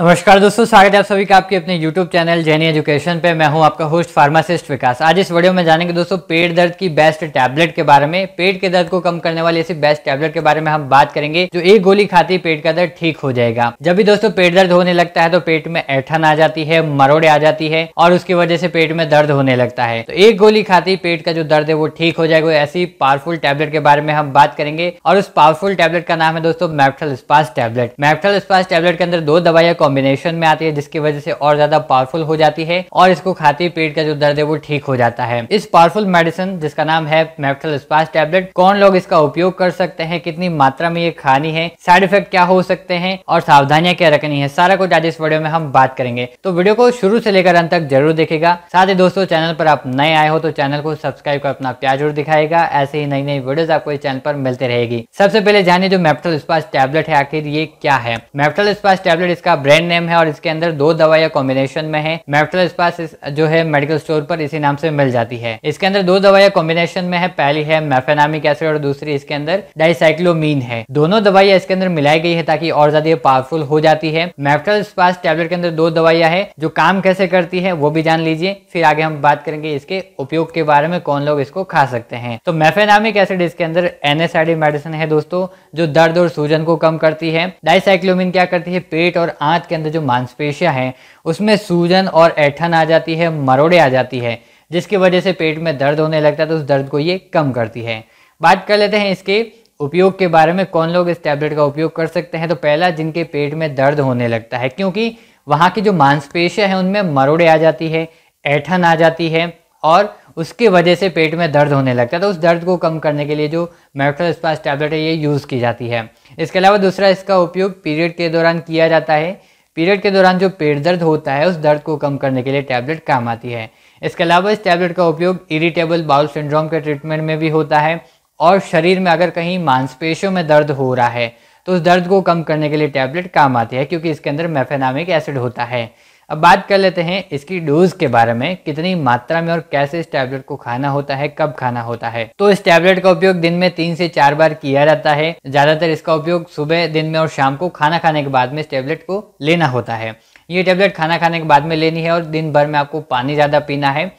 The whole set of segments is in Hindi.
नमस्कार दोस्तों स्वागत है आप सभी का आपके अपने YouTube चैनल जैनी एजुकेशन पे मैं हूं आपका होस्ट फार्मासिस्ट विकास आज इस वीडियो में जानेंगे दोस्तों पेट दर्द की बेस्ट टैबलेट के बारे में पेट के दर्द को कम करने वाली ऐसी बेस्ट टैबलेट के बारे में हम बात करेंगे जो एक गोली खाती पेट का दर्द ठीक हो जाएगा जब भी दोस्तों पेट दर्द होने लगता है तो पेट में ऐठन आ जाती है मरोड़े आ जाती है और उसकी वजह से पेट में दर्द होने लगता है तो एक गोली खाती पेट का जो दर्द है वो ठीक हो जाएगा ऐसी पावरफुल टैबलेट के बारे में हम बात करेंगे और उस पावरफुल टैबलेट का नाम है दोस्तों मैप्टल स्पास टैबलेट मैप्टल स्पास टैबलेट के अंदर दो दवाइयां कॉम्बिनेशन में आती है जिसकी वजह से और ज्यादा पावरफुल हो जाती है और इसको खाते पेट का जो दर्द है वो ठीक हो जाता है इस पावरफुल मेडिसिन जिसका नाम है मेफ्टल स्पास टेबलेट कौन लोग इसका उपयोग कर सकते हैं कितनी मात्रा में ये खानी है साइड इफेक्ट क्या हो सकते हैं और सावधानियां क्या रखनी है सारा कुछ आज इस वीडियो में हम बात करेंगे तो वीडियो को शुरू से लेकर अंत तक जरूर देखेगा साथ ही दोस्तों चैनल पर आप नए आए हो तो चैनल को सब्सक्राइब कर अपना प्यार जरूर दिखाएगा ऐसे ही नई नई वीडियोस आपको इस चैनल पर मिलते रहेगी सबसे पहले जानिए जो मेफ्टल स्पास टैबलेट है आखिर ये क्या है मेफ्टल स्पास टैबलेट इसका ब्रेड ब्रांड नेम है और इसके अंदर दो दवाइयाँ कॉम्बिनेशन में है मेफ्टल स्पास जो है मेडिकल स्टोर पर इसी नाम से मिल जाती है इसके अंदर दो दवाइयाँ कॉम्बिनेशन में है पहली है मेफेनामिक एसिड और दूसरी इसके अंदर डाइसाइक्लोमीन है दोनों दवाइयाँ इसके अंदर मिलाई गई है ताकि और ज्यादा पावरफुल हो जाती है मेफ्टल स्पास टेबलेट के अंदर दो दवाइयाँ है जो काम कैसे करती है वो भी जान लीजिए फिर आगे हम बात करेंगे इसके उपयोग के बारे में कौन लोग इसको खा सकते हैं तो मेफेनामिक एसिड इसके अंदर एनएसआईडी मेडिसिन है दोस्तों जो दर्द और सूजन को कम करती है डाइसाइक्लोमिन क्या करती है पेट और आंत हाथ के अंदर जो मांसपेशियां हैं उसमें सूजन और ऐठन आ जाती है मरोड़े आ जाती है जिसकी वजह से पेट में दर्द होने लगता है तो उस दर्द को ये कम करती है बात कर लेते हैं इसके उपयोग के बारे में कौन लोग इस टैबलेट का उपयोग कर सकते हैं तो पहला जिनके पेट में दर्द होने लगता है क्योंकि वहाँ की जो मांसपेशियाँ हैं उनमें मरोड़े आ जाती है ऐठन आ जाती है और उसके वजह से पेट में दर्द होने लगता है तो उस दर्द को कम करने के लिए जो मेट्रो स्पास टैबलेट है ये यूज़ की जाती है इसके अलावा दूसरा इसका उपयोग पीरियड के दौरान किया जाता है पीरियड के दौरान जो पेट दर्द होता है उस दर्द को कम करने के लिए टैबलेट काम आती है इसके अलावा इस टैबलेट का उपयोग इरिटेबल बाउल सिंड्रोम के ट्रीटमेंट में भी होता है और शरीर में अगर कहीं मांसपेशियों में दर्द हो रहा है तो उस दर्द को कम करने के लिए टैबलेट काम आती है क्योंकि इसके अंदर मेफेनामिक एसिड होता है अब बात कर लेते हैं इसकी डोज के बारे में कितनी मात्रा में और कैसे इस टैबलेट को खाना होता है कब खाना होता है तो इस टैबलेट का उपयोग दिन में तीन से चार बार किया जाता है ज्यादातर इसका उपयोग सुबह दिन में और शाम को खाना खाने के बाद में इस टैबलेट को लेना होता है ये टैबलेट खाना खाने के बाद में लेनी है और दिन भर में आपको पानी ज़्यादा पीना है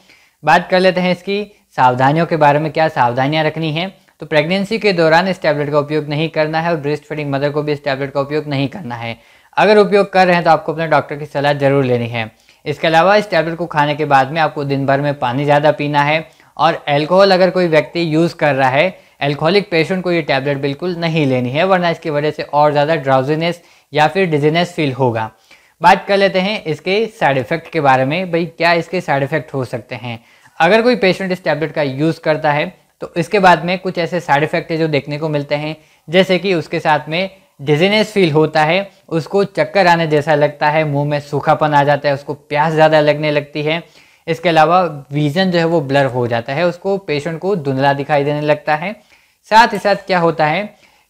बात कर लेते हैं इसकी सावधानियों के बारे में क्या सावधानियाँ रखनी है तो प्रेगनेंसी के दौरान इस टैबलेट का उपयोग नहीं करना है और ब्रेस्ट फीडिंग मदर को भी इस टैबलेट का उपयोग नहीं करना है अगर उपयोग कर रहे हैं तो आपको अपने डॉक्टर की सलाह ज़रूर लेनी है इसके अलावा इस टैबलेट को खाने के बाद में आपको दिन भर में पानी ज़्यादा पीना है और एल्कोहल अगर कोई व्यक्ति यूज़ कर रहा है एल्कोहलिक पेशेंट को ये टैबलेट बिल्कुल नहीं लेनी है वरना इसकी वजह से और ज़्यादा ड्राउजीनेस या फिर डिजीनेस फील होगा बात कर लेते हैं इसके साइड इफ़ेक्ट के बारे में भाई क्या इसके साइड इफ़ेक्ट हो सकते हैं अगर कोई पेशेंट इस टैबलेट का यूज़ करता है तो इसके बाद में कुछ ऐसे साइड इफ़ेक्ट जो देखने को मिलते हैं जैसे कि उसके साथ में डिजीनेस फील होता है उसको चक्कर आने जैसा लगता है मुंह में सूखापन आ जाता है उसको प्यास ज़्यादा लगने लगती है इसके अलावा विजन जो है वो ब्लर हो जाता है उसको पेशेंट को धुंधला दिखाई देने लगता है साथ ही साथ क्या होता है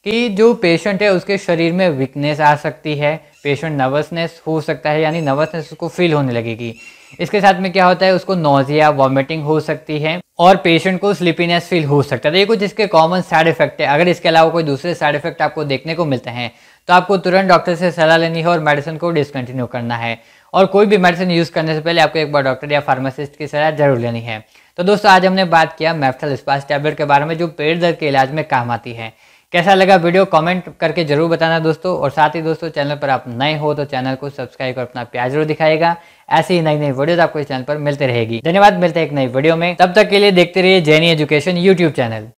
कि जो पेशेंट है उसके शरीर में वीकनेस आ सकती है पेशेंट नर्वसनेस हो सकता है यानी नर्वसनेस उसको फील होने लगेगी इसके साथ में क्या होता है उसको नोजिया वॉमिटिंग हो सकती है और पेशेंट को स्लीपीनेस फील हो सकता है तो ये कुछ इसके कॉमन साइड इफेक्ट है अगर इसके अलावा कोई दूसरे साइड इफेक्ट आपको देखने को मिलते हैं तो आपको तुरंत डॉक्टर से सलाह लेनी है और मेडिसिन को डिसकंटिन्यू करना है और कोई भी मेडिसिन यूज़ करने से पहले आपको एक बार डॉक्टर या फार्मासिस्ट की सलाह जरूर लेनी है तो दोस्तों आज हमने बात किया मैफ्थल स्पास टैबलेट के बारे में जो पेट दर्द के इलाज में काम आती है कैसा लगा वीडियो कमेंट करके जरूर बताना दोस्तों और साथ ही दोस्तों चैनल पर आप नए हो तो चैनल को सब्सक्राइब कर अपना प्यार जरूर दिखाएगा ऐसी ही नई नई वीडियोज आपको इस चैनल पर मिलते रहेगी धन्यवाद मिलते हैं एक नई वीडियो में तब तक के लिए देखते रहिए जैनी एजुकेशन यूट्यूब चैनल